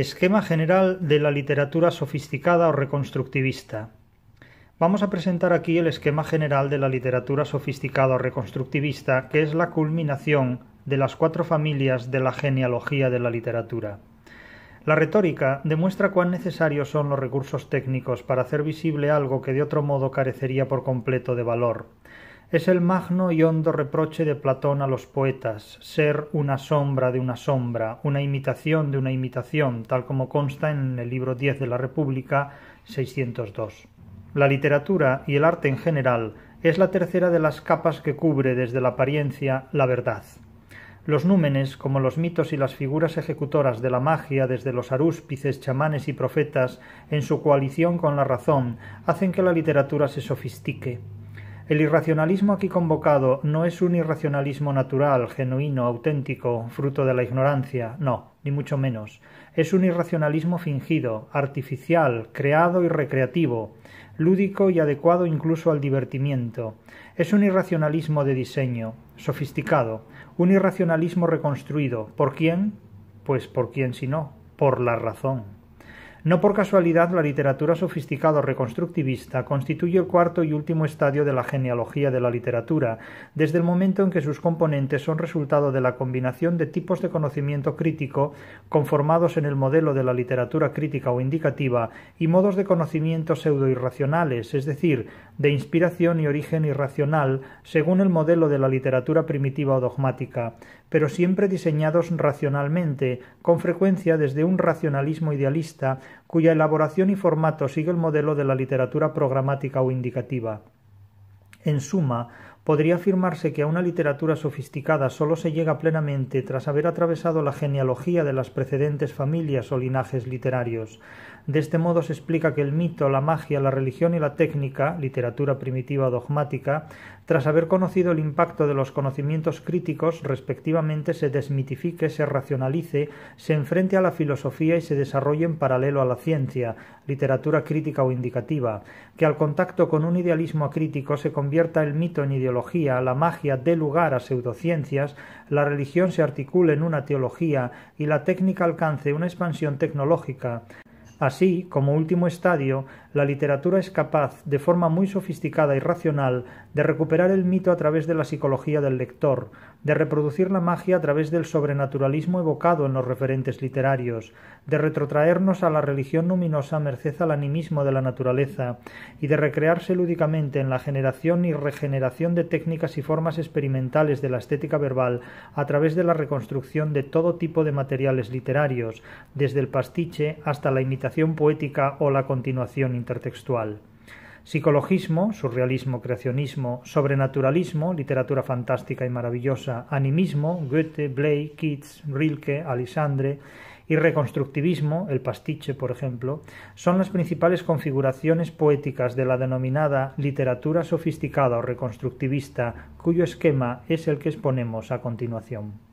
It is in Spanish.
Esquema general de la literatura sofisticada o reconstructivista. Vamos a presentar aquí el esquema general de la literatura sofisticada o reconstructivista, que es la culminación de las cuatro familias de la genealogía de la literatura. La retórica demuestra cuán necesarios son los recursos técnicos para hacer visible algo que de otro modo carecería por completo de valor. Es el magno y hondo reproche de Platón a los poetas, ser una sombra de una sombra, una imitación de una imitación, tal como consta en el libro 10 de la República 602. La literatura y el arte en general es la tercera de las capas que cubre desde la apariencia la verdad. Los númenes, como los mitos y las figuras ejecutoras de la magia desde los arúspices, chamanes y profetas, en su coalición con la razón, hacen que la literatura se sofistique. El irracionalismo aquí convocado no es un irracionalismo natural, genuino, auténtico, fruto de la ignorancia, no, ni mucho menos. Es un irracionalismo fingido, artificial, creado y recreativo, lúdico y adecuado incluso al divertimiento. Es un irracionalismo de diseño, sofisticado, un irracionalismo reconstruido. ¿Por quién? Pues por quién si no, por la razón. No por casualidad la literatura sofisticada o reconstructivista constituye el cuarto y último estadio de la genealogía de la literatura, desde el momento en que sus componentes son resultado de la combinación de tipos de conocimiento crítico conformados en el modelo de la literatura crítica o indicativa y modos de conocimiento pseudo-irracionales, es decir, de inspiración y origen irracional según el modelo de la literatura primitiva o dogmática pero siempre diseñados racionalmente, con frecuencia desde un racionalismo idealista, cuya elaboración y formato sigue el modelo de la literatura programática o indicativa. En suma, podría afirmarse que a una literatura sofisticada solo se llega plenamente tras haber atravesado la genealogía de las precedentes familias o linajes literarios. De este modo se explica que el mito, la magia, la religión y la técnica, literatura primitiva o dogmática, tras haber conocido el impacto de los conocimientos críticos, respectivamente se desmitifique, se racionalice, se enfrente a la filosofía y se desarrolle en paralelo a la ciencia, literatura crítica o indicativa, que al contacto con un idealismo crítico se convierta el mito en ideología la magia dé lugar a pseudociencias, la religión se articule en una teología y la técnica alcance una expansión tecnológica, Así, como último estadio, la literatura es capaz, de forma muy sofisticada y racional, de recuperar el mito a través de la psicología del lector, de reproducir la magia a través del sobrenaturalismo evocado en los referentes literarios, de retrotraernos a la religión luminosa merced al animismo de la naturaleza, y de recrearse lúdicamente en la generación y regeneración de técnicas y formas experimentales de la estética verbal a través de la reconstrucción de todo tipo de materiales literarios, desde el pastiche hasta la imitación poética o la continuación intertextual. Psicologismo, surrealismo, creacionismo, sobrenaturalismo, literatura fantástica y maravillosa, animismo, Goethe, Blake, Keats, Rilke, Alessandre y reconstructivismo, el pastiche, por ejemplo, son las principales configuraciones poéticas de la denominada literatura sofisticada o reconstructivista, cuyo esquema es el que exponemos a continuación.